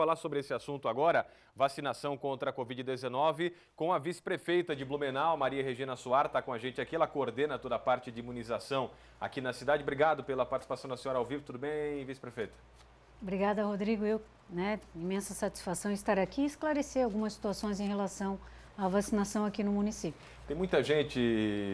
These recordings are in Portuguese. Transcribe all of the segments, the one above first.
falar sobre esse assunto agora, vacinação contra a Covid-19, com a vice-prefeita de Blumenau, Maria Regina Soar, está com a gente aqui. Ela coordena toda a parte de imunização aqui na cidade. Obrigado pela participação da senhora ao vivo. Tudo bem, vice-prefeita? Obrigada, Rodrigo. Eu, né, imensa satisfação estar aqui e esclarecer algumas situações em relação a vacinação aqui no município. Tem muita gente,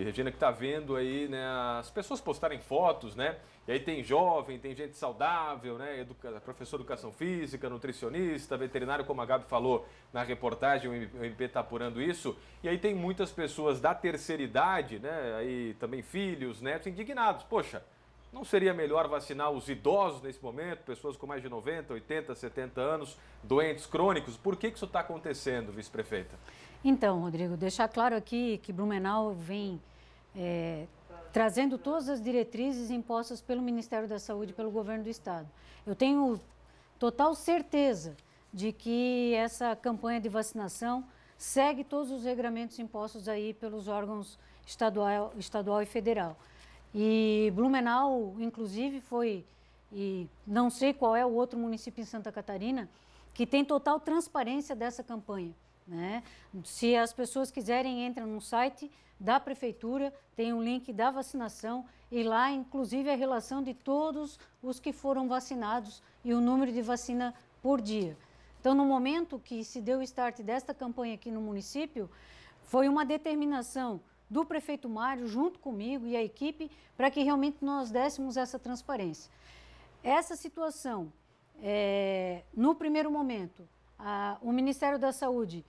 Regina, que está vendo aí né, as pessoas postarem fotos, né? E aí tem jovem, tem gente saudável, né? Educa... Professor de educação física, nutricionista, veterinário, como a Gabi falou na reportagem, o MP está apurando isso. E aí tem muitas pessoas da terceira idade, né? Aí também filhos, netos, indignados. Poxa, não seria melhor vacinar os idosos nesse momento, pessoas com mais de 90, 80, 70 anos, doentes crônicos? Por que, que isso está acontecendo, vice-prefeita? Então, Rodrigo, deixar claro aqui que Blumenau vem é, trazendo todas as diretrizes impostas pelo Ministério da Saúde e pelo governo do Estado. Eu tenho total certeza de que essa campanha de vacinação segue todos os regramentos impostos aí pelos órgãos estadual, estadual e federal. E Blumenau, inclusive, foi, e não sei qual é o outro município em Santa Catarina, que tem total transparência dessa campanha. Né? Se as pessoas quiserem, entram no site da prefeitura, tem um link da vacinação e lá, inclusive, a relação de todos os que foram vacinados e o número de vacina por dia. Então, no momento que se deu o start desta campanha aqui no município, foi uma determinação do prefeito Mário, junto comigo e a equipe, para que realmente nós dessemos essa transparência. Essa situação, é, no primeiro momento, a, o Ministério da Saúde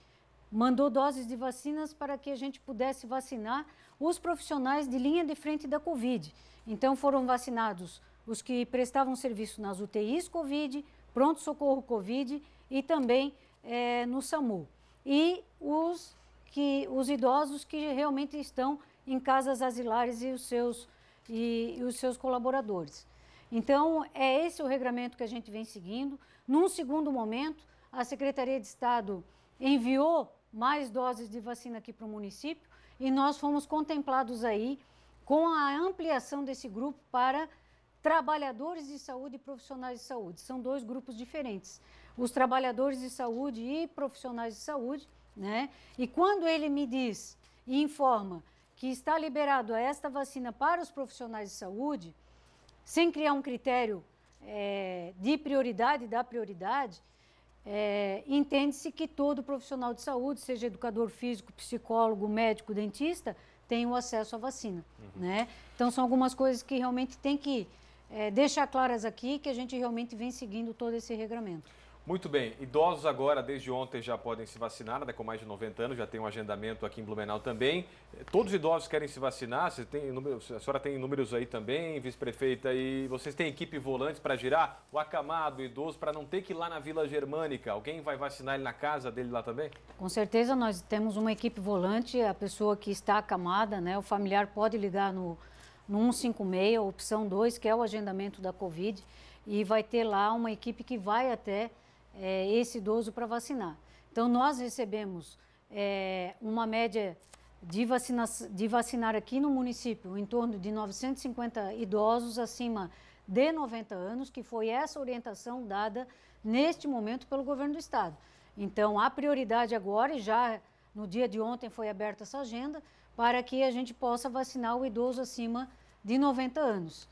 mandou doses de vacinas para que a gente pudesse vacinar os profissionais de linha de frente da Covid. Então foram vacinados os que prestavam serviço nas UTIs Covid, pronto-socorro Covid e também é, no SAMU. E os, que, os idosos que realmente estão em casas asilares e os seus, e, e os seus colaboradores. Então, é esse o regramento que a gente vem seguindo. Num segundo momento, a Secretaria de Estado enviou mais doses de vacina aqui para o município e nós fomos contemplados aí com a ampliação desse grupo para trabalhadores de saúde e profissionais de saúde. São dois grupos diferentes. Os trabalhadores de saúde e profissionais de saúde, né? E quando ele me diz e informa que está liberado esta vacina para os profissionais de saúde, sem criar um critério é, de prioridade da prioridade, é, Entende-se que todo profissional de saúde, seja educador físico, psicólogo, médico, dentista, tem o acesso à vacina. Uhum. Né? Então, são algumas coisas que realmente tem que é, deixar claras aqui, que a gente realmente vem seguindo todo esse regramento. Muito bem, idosos agora desde ontem já podem se vacinar, né, com mais de 90 anos, já tem um agendamento aqui em Blumenau também. Todos os idosos querem se vacinar, você tem a senhora tem números aí também, vice-prefeita, e vocês têm equipe volante para girar o acamado, idoso, para não ter que ir lá na Vila Germânica? Alguém vai vacinar ele na casa dele lá também? Com certeza nós temos uma equipe volante, a pessoa que está acamada, né, o familiar pode ligar no, no 156, opção 2, que é o agendamento da Covid, e vai ter lá uma equipe que vai até é, esse idoso para vacinar. Então, nós recebemos é, uma média de, vacina, de vacinar aqui no município em torno de 950 idosos acima de 90 anos, que foi essa orientação dada neste momento pelo governo do estado. Então, a prioridade agora, e já no dia de ontem foi aberta essa agenda, para que a gente possa vacinar o idoso acima de 90 anos.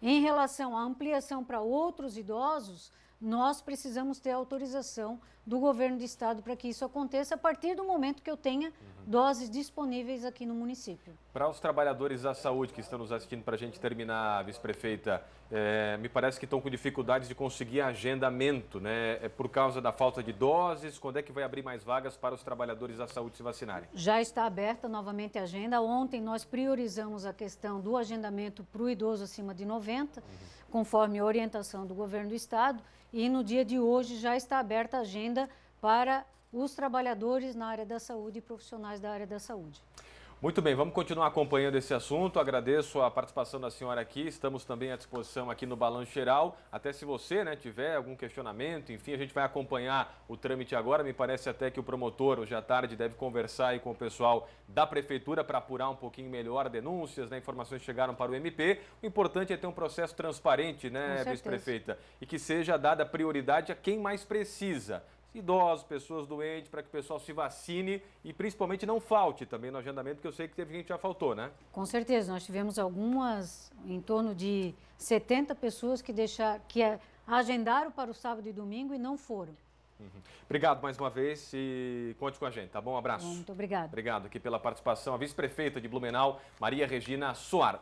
Em relação à ampliação para outros idosos, nós precisamos ter autorização do governo do estado para que isso aconteça a partir do momento que eu tenha uhum. doses disponíveis aqui no município. Para os trabalhadores da saúde que estão nos assistindo, para a gente terminar, vice-prefeita, é, me parece que estão com dificuldades de conseguir agendamento, né? É por causa da falta de doses, quando é que vai abrir mais vagas para os trabalhadores da saúde se vacinarem? Já está aberta novamente a agenda. Ontem nós priorizamos a questão do agendamento para o idoso acima de 90. Uhum conforme a orientação do governo do estado, e no dia de hoje já está aberta a agenda para os trabalhadores na área da saúde e profissionais da área da saúde. Muito bem, vamos continuar acompanhando esse assunto. Agradeço a participação da senhora aqui. Estamos também à disposição aqui no Balanço Geral. Até se você né, tiver algum questionamento, enfim, a gente vai acompanhar o trâmite agora. Me parece até que o promotor, hoje à tarde, deve conversar aí com o pessoal da Prefeitura para apurar um pouquinho melhor denúncias, né, informações que chegaram para o MP. O importante é ter um processo transparente, né, vice-prefeita? E que seja dada prioridade a quem mais precisa idosos, pessoas doentes, para que o pessoal se vacine e principalmente não falte também no agendamento, porque eu sei que teve gente que já faltou, né? Com certeza, nós tivemos algumas, em torno de 70 pessoas que, deixar, que agendaram para o sábado e domingo e não foram. Uhum. Obrigado mais uma vez e conte com a gente, tá bom? Um abraço. Muito obrigado. Obrigado aqui pela participação. A vice-prefeita de Blumenau, Maria Regina Soar.